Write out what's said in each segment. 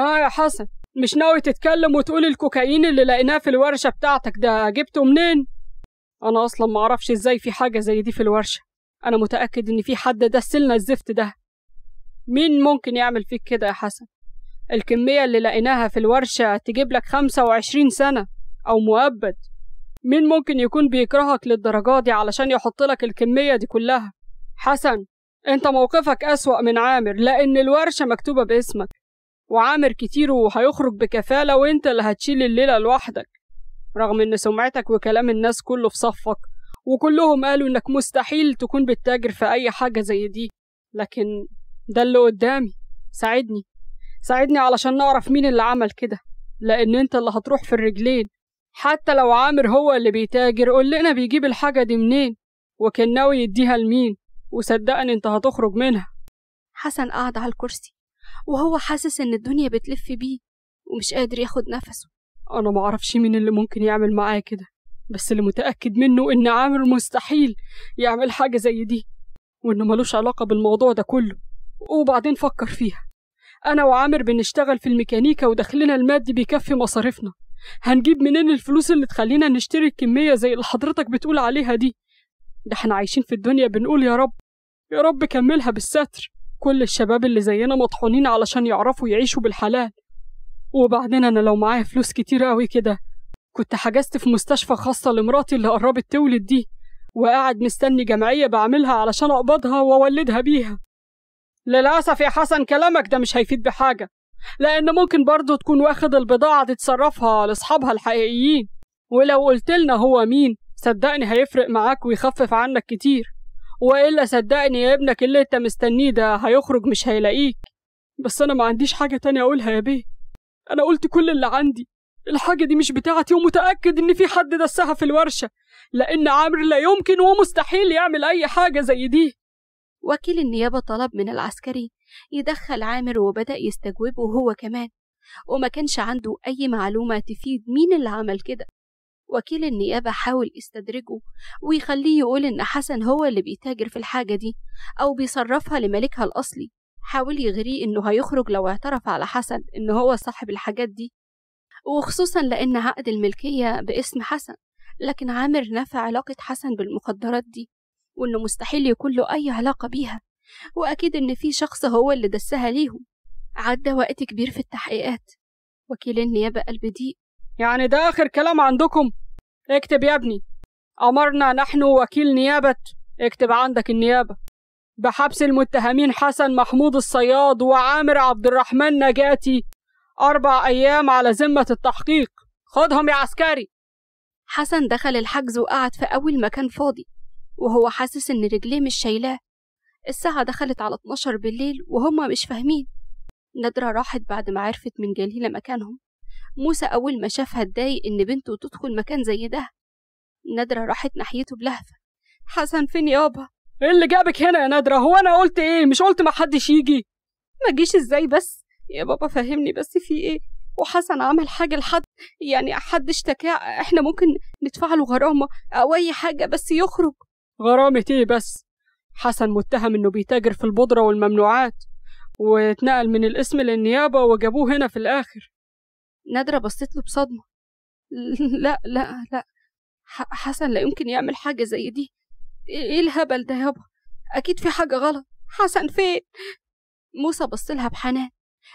ها آه يا حسن مش ناوي تتكلم وتقول الكوكايين اللي لقيناه في الورشة بتاعتك ده جبته منين؟ أنا أصلا معرفش إزاي في حاجة زي دي في الورشة أنا متأكد إن في حد دسلنا الزفت ده مين ممكن يعمل فيك كده يا حسن؟ الكمية اللي لقيناها في الورشة تجيب لك خمسة وعشرين سنة أو مؤبد مين ممكن يكون بيكرهك للدرجة دي علشان يحط لك الكمية دي كلها؟ حسن أنت موقفك أسوأ من عامر لأن الورشة مكتوبة باسمك وعامر كتير وهيخرج بكفالة وانت اللي هتشيل الليلة لوحدك رغم ان سمعتك وكلام الناس كله في صفك وكلهم قالوا انك مستحيل تكون بتتاجر في اي حاجة زي دي لكن ده اللي قدامي ساعدني ساعدني علشان نعرف مين اللي عمل كده لان انت اللي هتروح في الرجلين حتى لو عامر هو اللي بيتاجر قول لنا بيجيب الحاجة دي منين وكان ناوي يديها لمين وصدقني انت هتخرج منها حسن قعد على الكرسي وهو حاسس إن الدنيا بتلف بيه ومش قادر ياخد نفسه أنا معرفش مين اللي ممكن يعمل معايا كده بس اللي متأكد منه إن عامر مستحيل يعمل حاجة زي دي وإنه ملوش علاقة بالموضوع ده كله وبعدين فكر فيها أنا وعامر بنشتغل في الميكانيكا ودخلنا المادي بيكفي مصاريفنا هنجيب منين الفلوس اللي تخلينا نشتري الكمية زي اللي حضرتك بتقول عليها دي ده احنا عايشين في الدنيا بنقول يا رب يا رب كملها بالستر كل الشباب اللي زينا مطحونين علشان يعرفوا يعيشوا بالحلال وبعدين أنا لو معايا فلوس كتير أوي كده كنت حجزت في مستشفى خاصة لمراتي اللي قربت تولد دي وقاعد مستني جمعية بعملها علشان أقبضها وأولدها بيها للأسف يا حسن كلامك ده مش هيفيد بحاجة لأن ممكن برضه تكون واخد البضاعة تتصرفها لأصحابها الحقيقيين ولو قلتلنا هو مين صدقني هيفرق معاك ويخفف عنك كتير والا صدقني يا ابنك اللي انت مستنيه ده هيخرج مش هيلاقيك بس انا ما عنديش حاجه تانية اقولها يا بيه انا قلت كل اللي عندي الحاجه دي مش بتاعتي ومتاكد ان في حد دسها في الورشه لان عامر لا يمكن ومستحيل يعمل اي حاجه زي دي وكيل النيابه طلب من العسكري يدخل عامر وبدا يستجوبه هو كمان وما كانش عنده اي معلومه تفيد مين اللي عمل كده وكيل النيابة حاول يستدرجه ويخليه يقول إن حسن هو اللي بيتاجر في الحاجة دي أو بيصرفها لملكها الأصلي حاول يغريه إنه هيخرج لو اعترف على حسن إن هو صاحب الحاجات دي وخصوصا لأن عقد الملكية باسم حسن لكن عامر نفى علاقة حسن بالمخدرات دي وإنه مستحيل يكون له أي علاقة بيها وأكيد إن في شخص هو اللي دسها ليهم عدى وقت كبير في التحقيقات وكيل النيابة قلب ضيق يعني ده آخر كلام عندكم اكتب يا ابني أمرنا نحن وكيل نيابة اكتب عندك النيابة بحبس المتهمين حسن محمود الصياد وعامر عبد الرحمن نجاتي أربع أيام على ذمة التحقيق خدهم يا عسكري حسن دخل الحجز وقعد في أول مكان فاضي وهو حاسس إن رجليه مش شايلاه الساعة دخلت على 12 بالليل وهما مش فاهمين نادرة راحت بعد ما عرفت من جليلة مكانهم موسى أول ما شافها اتضايق إن بنته تدخل مكان زي ده نادرة راحت ناحيته بلهفة حسن فين يابا؟ ايه اللي جابك هنا يا نادرة؟ هو أنا قلت إيه؟ مش قلت محدش يجي؟ ما جيش إزاي بس؟ يا بابا فهمني بس في إيه؟ وحسن عمل حاجة لحد يعني حد اشتكاه إحنا ممكن ندفع له غرامة أو أي حاجة بس يخرج غرامة إيه بس؟ حسن متهم إنه بيتاجر في البودرة والممنوعات واتنقل من الاسم للنيابة وجابوه هنا في الآخر نادرة بصيت له بصدمة لا لا لا حسن لا يمكن يعمل حاجة زي دي إيه،, ايه الهبل ده يابا اكيد في حاجة غلط حسن فين موسى بصلها بحنان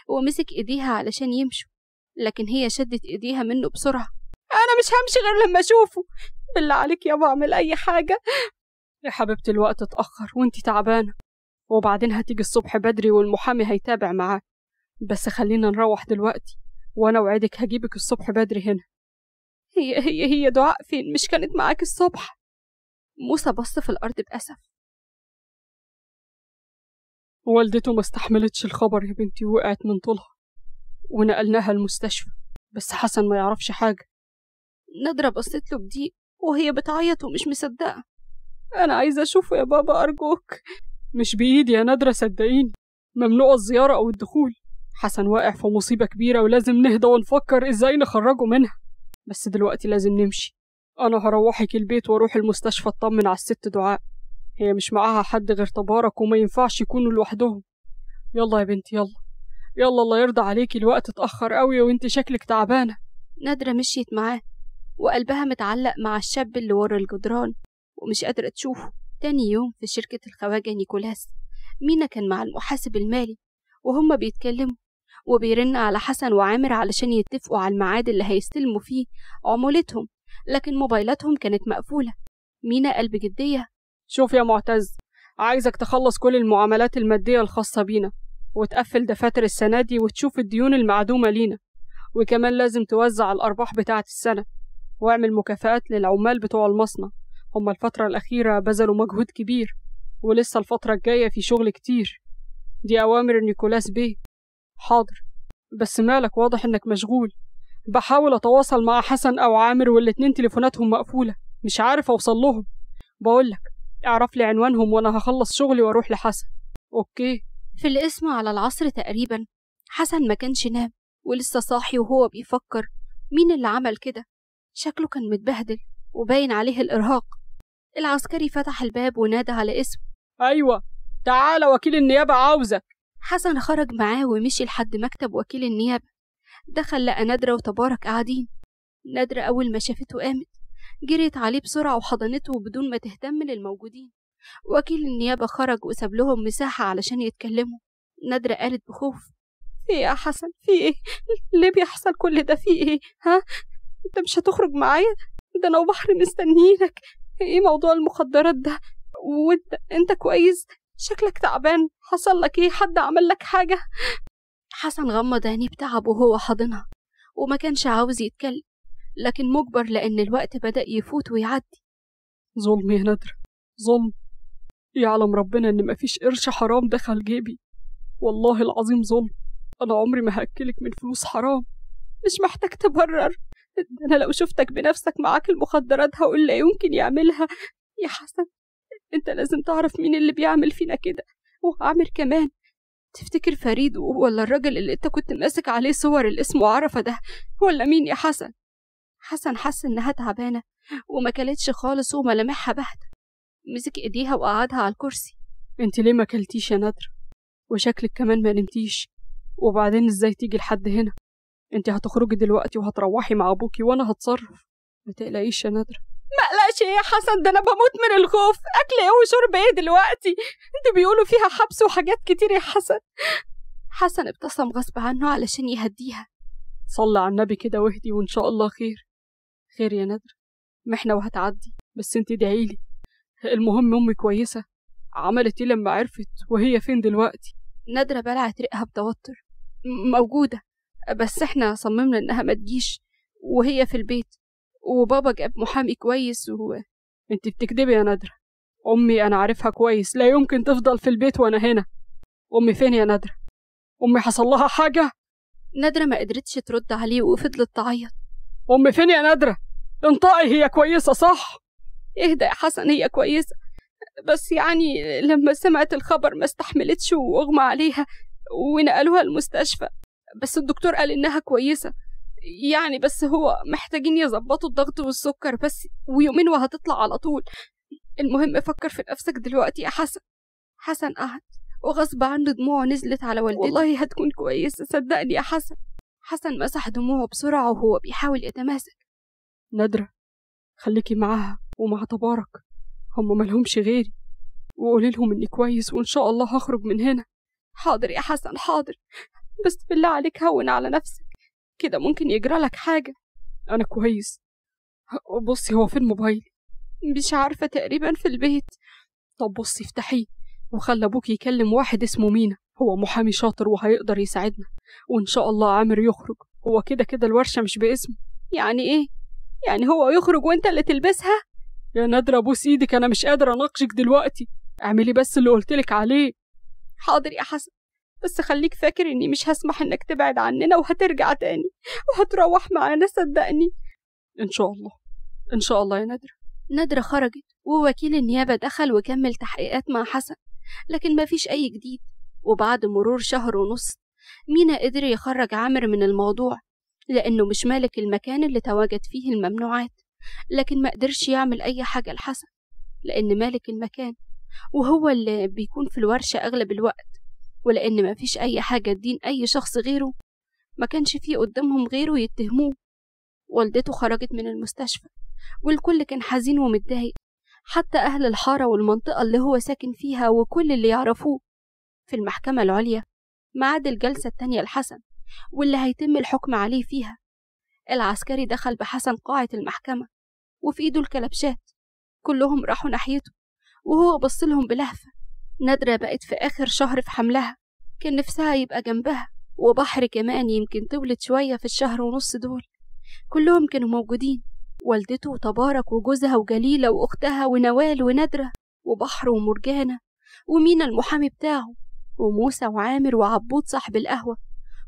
ومسك ايديها علشان يمشوا لكن هي شدت ايديها منه بسرعة انا مش همشي غير لما اشوفه بالله عليك يابا اعمل اي حاجة يا حبيبتي الوقت اتأخر وانتي تعبانة وبعدين هتيجي الصبح بدري والمحامي هيتابع معاك بس خلينا نروح دلوقتي وأنا وعدك هجيبك الصبح بدري هنا هي هي هي دعاء فين مش كانت معاك الصبح موسى بص في الأرض بأسف والدته ما استحملتش الخبر يا بنتي وقعت من طولها ونقلناها المستشفى بس حسن ما يعرفش حاجة نادرة بصيت له بضيق وهي بتعيط ومش مصدقة أنا عايزة أشوفه يا بابا أرجوك مش بإيدي يا نادرة صدقيني ممنوع الزيارة أو الدخول حسن واقع في مصيبة كبيرة ولازم نهدى ونفكر إزاي نخرجه منها بس دلوقتي لازم نمشي أنا هروحك البيت وأروح المستشفى أطمن على الست دعاء هي مش معاها حد غير تبارك وما ينفعش يكونوا لوحدهم يلا يا بنتي يلا يلا الله يرضى عليكي الوقت اتأخر قوي وانت شكلك تعبانة نادرة مشيت معاه وقلبها متعلق مع الشاب اللي ورا الجدران ومش قادرة تشوفه تاني يوم في شركة الخواجة نيكولاس مينا كان مع المحاسب المالي وهما بيتكلموا وبيرن على حسن وعامر علشان يتفقوا على الميعاد اللي هيستلموا فيه عمولتهم لكن موبايلاتهم كانت مقفولة مينا قلب جدية شوف يا معتز عايزك تخلص كل المعاملات المادية الخاصة بينا وتقفل دفاتر السنة دي وتشوف الديون المعدومة لينا وكمان لازم توزع الأرباح بتاعة السنة واعمل مكافآت للعمال بتوع المصنع هما الفترة الأخيرة بذلوا مجهود كبير ولسه الفترة الجاية في شغل كتير دي أوامر نيكولاس بيه حاضر بس مالك واضح انك مشغول بحاول اتواصل مع حسن او عامر والاتنين تليفوناتهم مقفولة مش عارف اوصل لهم بقولك اعرف لي عنوانهم وانا هخلص شغلي واروح لحسن اوكي في القسم على العصر تقريبا حسن ما كانش نام ولسه صاحي وهو بيفكر مين اللي عمل كده شكله كان متبهدل وباين عليه الارهاق العسكري فتح الباب ونادى على اسمه ايوه تعالى وكيل النيابه عاوزك حسن خرج معاه ومشي لحد مكتب وكيل النيابة دخل لقى نادرة وتبارك قاعدين نادرة أول ما شافته قامت جريت عليه بسرعة وحضنته بدون ما تهتم للموجودين وكيل النيابة خرج وساب لهم مساحة علشان يتكلموا نادرة قالت بخوف في ايه يا حسن في ايه ليه بيحصل كل ده في ايه ها انت مش هتخرج معايا ده انا وبحر مستنيينك ايه موضوع المخدرات ده وانت انت كويس شكلك تعبان حصل لك ايه حد عمل لك حاجة حسن غمض عينيه بتعب وهو حاضنها وما كانش عاوز يتكلم لكن مجبر لأن الوقت بدأ يفوت ويعدي ظلم يا نادرة ظلم يعلم ربنا إن مفيش قرش حرام دخل جيبي والله العظيم ظلم أنا عمري ما هأكلك من فلوس حرام مش محتاج تبرر أنا لو شفتك بنفسك معاك المخدرات هقول لا يمكن يعملها يا حسن انت لازم تعرف مين اللي بيعمل فينا كده وعامر كمان تفتكر فريد ولا الراجل اللي انت كنت ماسك عليه صور الاسم وعرفه ده ولا مين يا حسن حسن حس انها تعبانه وما كلتش خالص وملامحها باهته مسك ايديها وقعدها على الكرسي انت ليه ما كلتيش يا نادر وشكلك كمان ما نمتيش وبعدين ازاي تيجي لحد هنا انت هتخرجي دلوقتي وهتروحي مع ابوكي وانا هتصرف ما تقلقيش يا نادره ما قلقش يا حسن ده انا بموت من الخوف اكل ايه وشرب ايه دلوقتي انت بيقولوا فيها حبس وحاجات كتير يا حسن حسن ابتسم غصب عنه علشان يهديها صلي على النبي كده واهدي وان شاء الله خير خير يا ندر محنه وهتعدي بس انت ادعيلي المهم امي كويسه عملت ايه لما عرفت وهي فين دلوقتي نادرة بلعت رقها بتوتر موجودة بس احنا صممنا انها ما تجيش وهي في البيت وبابا جاب محامي كويس و... انت بتكدبي يا نادرة أمي أنا عارفها كويس لا يمكن تفضل في البيت وأنا هنا أمي فين يا نادرة؟ أمي حصل لها حاجة؟ نادرة ما قدرتش ترد عليه وفضلت تعيط أمي فين يا نادرة؟ انطقي هي كويسة صح؟ اهدى يا حسن هي كويسة بس يعني لما سمعت الخبر ما استحملتش وأغمى عليها ونقلوها المستشفى بس الدكتور قال إنها كويسة يعني بس هو محتاجين يظبطوا الضغط والسكر بس ويومين وهتطلع على طول المهم فكر في نفسك دلوقتي يا حسن حسن قعد وغصب عنه دموعه نزلت على والدته والله هتكون كويسة صدقني يا حسن حسن مسح دموعه بسرعة وهو بيحاول يتماسك نادرة خليكي معاها ومع تبارك هم ملهمش غيري وقولي لهم اني كويس وان شاء الله هخرج من هنا حاضر يا حسن حاضر بس بالله عليك هون على نفسك كده ممكن يجرى لك حاجة أنا كويس بصي هو فين موبايلي مش عارفة تقريبا في البيت طب بصي افتحيه وخلى أبوك يكلم واحد اسمه مينا هو محامي شاطر وهيقدر يساعدنا وإن شاء الله عامر يخرج هو كده كده الورشة مش باسمه يعني إيه؟ يعني هو يخرج وإنت اللي تلبسها؟ يا نادرة أبوس إيدك أنا مش قادرة أناقشك دلوقتي اعملي بس اللي قلتلك عليه حاضر يا حسن بس خليك فاكر إني مش هسمح إنك تبعد عننا وهترجع تاني وهتروح معانا صدقني إن شاء الله إن شاء الله يا ندرة ندرة خرجت ووكيل النيابة دخل وكمل تحقيقات مع حسن لكن مفيش أي جديد وبعد مرور شهر ونص مينا قدر يخرج عامر من الموضوع لأنه مش مالك المكان اللي تواجد فيه الممنوعات لكن ما قدرش يعمل أي حاجة لحسن لأن مالك المكان وهو اللي بيكون في الورشة أغلب الوقت ولأن مفيش أي حاجة تدين أي شخص غيره ما كانش فيه قدامهم غيره يتهموه والدته خرجت من المستشفى والكل كان حزين ومتضايق حتى أهل الحارة والمنطقة اللي هو ساكن فيها وكل اللي يعرفوه في المحكمة العليا ميعاد الجلسة التانية لحسن واللي هيتم الحكم عليه فيها العسكري دخل بحسن قاعة المحكمة وفي إيده الكلبشات كلهم راحوا ناحيته وهو بصلهم بلهفة نادرة بقت في آخر شهر في حملها كان نفسها يبقى جنبها وبحر كمان يمكن تولد شوية في الشهر ونص دول كلهم كانوا موجودين والدته وتبارك وجوزها وجليلة وأختها ونوال ونادرة وبحر ومرجانة ومينا المحامي بتاعه وموسى وعامر وعبود صاحب القهوة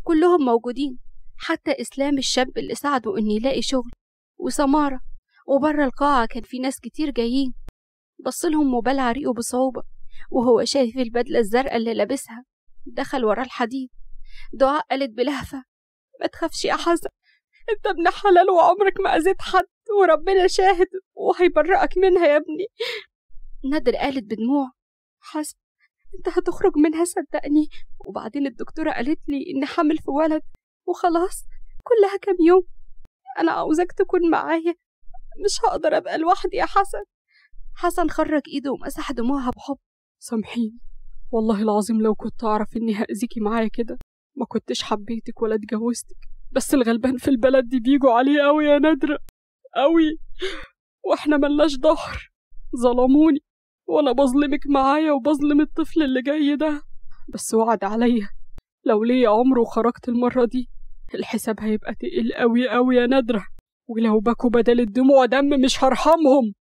كلهم موجودين حتى إسلام الشاب اللي ساعده إن يلاقي شغل وسمارة وبره القاعة كان في ناس كتير جايين بصلهم وبلع ريقه بصعوبة وهو شايف البدلة الزرقاء اللي لابسها دخل ورا الحديد دعاء قالت بلهفة ما تخافش يا حسن انت ابن حلال وعمرك ما اذيت حد وربنا شاهد وهيبرأك منها يا ابني نادر قالت بدموع حسن انت هتخرج منها صدقني وبعدين الدكتورة قالت لي اني حامل في ولد وخلاص كلها كام يوم انا عاوزاك تكون معايا مش هقدر ابقى لوحدي يا حسن حسن خرج ايده ومسح دموعها بحب سامحيني والله العظيم لو كنت أعرف إني هأذيكي معايا كده ما كنتش حبيتك ولا اتجوزتك بس الغلبان في البلد دي بيجوا عليه أوي يا نادرة أوي وإحنا ملناش ظهر ظلموني وأنا بظلمك معايا وبظلم الطفل اللي جاي ده بس وعد عليا لو ليا عمر وخرجت المرة دي الحساب هيبقى تقيل أوي أوي يا نادرة ولو بكوا بدل الدموع دم مش هرحمهم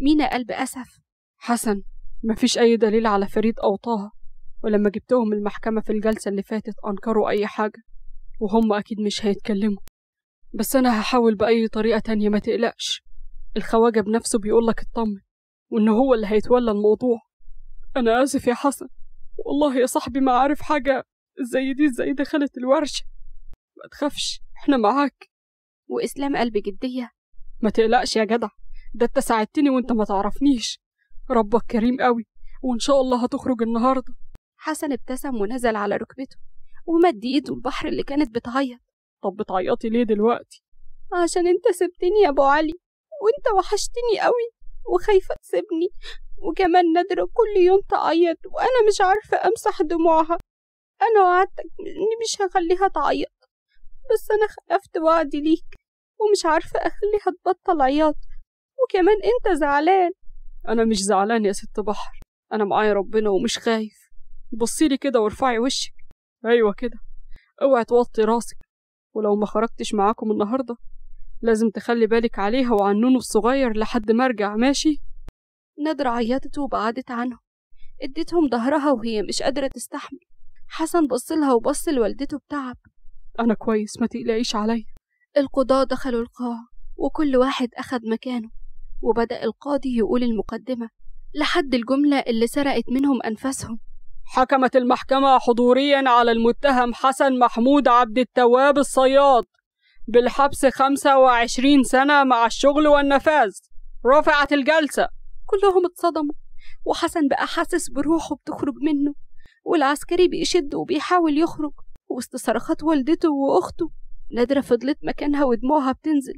مينا قلب أسف حسن مفيش أي دليل على فريد أو طه ولما جبتهم المحكمة في الجلسة اللي فاتت أنكروا أي حاجة وهم أكيد مش هيتكلموا بس أنا هحاول بأي طريقة تانية ما تقلقش الخواجة بنفسه بيقولك اطمن وإن هو اللي هيتولى الموضوع أنا آسف يا حسن والله يا صاحبي ما عارف حاجة زي دي زي دخلت الورشة ما تخافش احنا معاك وإسلام قلبي جدية ما تقلقش يا جدع ده انت ساعدتني وانت ما تعرفنيش ربك كريم قوي وإن شاء الله هتخرج النهاردة حسن ابتسم ونزل على ركبته ومد إيده البحر اللي كانت بتعيط طب بتعيطي ليه دلوقتي؟ عشان انت سبتني يا أبو علي وانت وحشتني قوي وخايفة تسيبني وكمان نادرة كل يوم تعيط وأنا مش عارفة أمسح دموعها أنا وعدتك إني مش هخليها تعيط بس أنا خلفت وعدي ليك ومش عارفة أخليها تبطل عياط وكمان أنت زعلان أنا مش زعلان يا ست بحر أنا معايا ربنا ومش خايف بصيلي كده وارفعي وشك أيوة كده اوعي توطي راسك ولو ما خرجتش معاكم النهاردة لازم تخلي بالك عليها وعن نونو الصغير لحد ما أرجع ماشي نادرة عيطت وبعدت عنهم اديتهم ظهرها وهي مش قادرة تستحمل حسن بصلها وبص لوالدته بتعب أنا كويس ما تقلقيش عليا القضاة دخلوا القاعة وكل واحد أخد مكانه وبدأ القاضي يقول المقدمة لحد الجملة اللي سرقت منهم أنفاسهم حكمت المحكمة حضوريا على المتهم حسن محمود عبد التواب الصياد بالحبس 25 سنة مع الشغل والنفاذ رفعت الجلسة كلهم اتصدموا وحسن بقى حاسس بروحه بتخرج منه والعسكري بيشد وبيحاول يخرج وسط صرخات والدته وأخته نادرة فضلت مكانها ودموعها بتنزل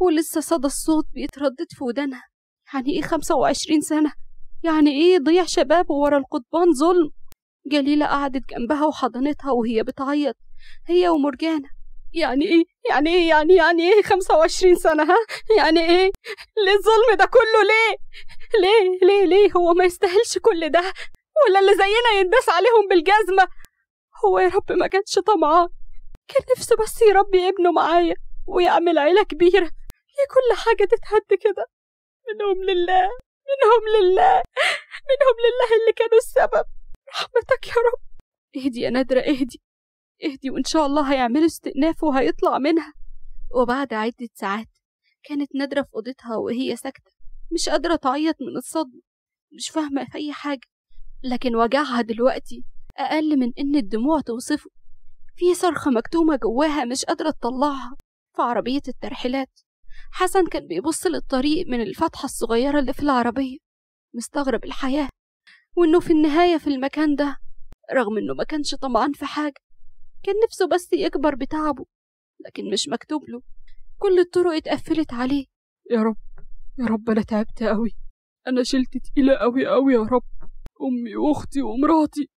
ولسه صدى الصوت بيتردد في ودانها يعني ايه خمسة وعشرين سنة يعني ايه ضيع شباب ورا القضبان ظلم جليلة قعدت جنبها وحضنتها وهي بتعيط هي ومرجانة يعني ايه يعني ايه يعني يعني ايه خمسة وعشرين سنة ها يعني ايه ليه الظلم ده كله ليه ليه ليه ليه هو ما يستاهلش كل ده ولا اللي زينا ينداس عليهم بالجزمة هو يا رب ما كانش طمعان كان نفسه بس يربي ابنه معايا ويعمل عيلة كبيرة هي كل حاجة تتهد كده منهم لله منهم لله منهم لله اللي كانوا السبب رحمتك يا رب اهدي يا نادرة اهدي اهدي وإن شاء الله هيعملوا استئناف وهيطلع منها وبعد عدة ساعات كانت نادرة في أوضتها وهي ساكتة مش قادرة تعيط من الصدمة مش فاهمة في أي حاجة لكن وجعها دلوقتي أقل من إن الدموع توصفه في صرخة مكتومة جواها مش قادرة تطلعها في عربية الترحيلات حسن كان بيبص للطريق من الفتحة الصغيرة اللي في العربية مستغرب الحياة وإنه في النهاية في المكان ده رغم إنه ما كانش طمعان في حاجة كان نفسه بس يكبر بتعبه لكن مش مكتوب له كل الطرق اتقفلت عليه يا رب يا رب أنا تعبت أوي أنا شلت تقيلة أوي أوي يا رب أمي وأختي ومراتي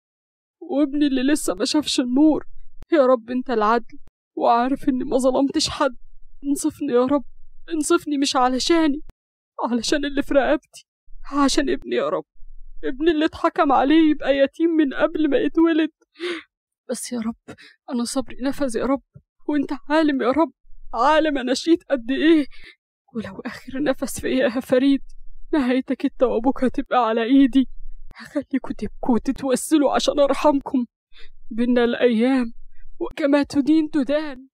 وابني اللي لسه ما شافش النور يا رب أنت العدل وعارف إني ما ظلمتش حد انصفني يا رب انصفني مش علشاني علشان اللي في رقبتي عشان ابني يا رب ابني اللي اتحكم عليه يبقى يتيم من قبل ما يتولد بس يا رب انا صبري نفذ يا رب وانت عالم يا رب عالم انا شيت قد ايه ولو اخر نفس فيا يا فريد نهايتك انت وابوك هتبقى على ايدي هخليكوا تبكوا وتتوسلوا عشان ارحمكم بينا الايام وكما تدين تدان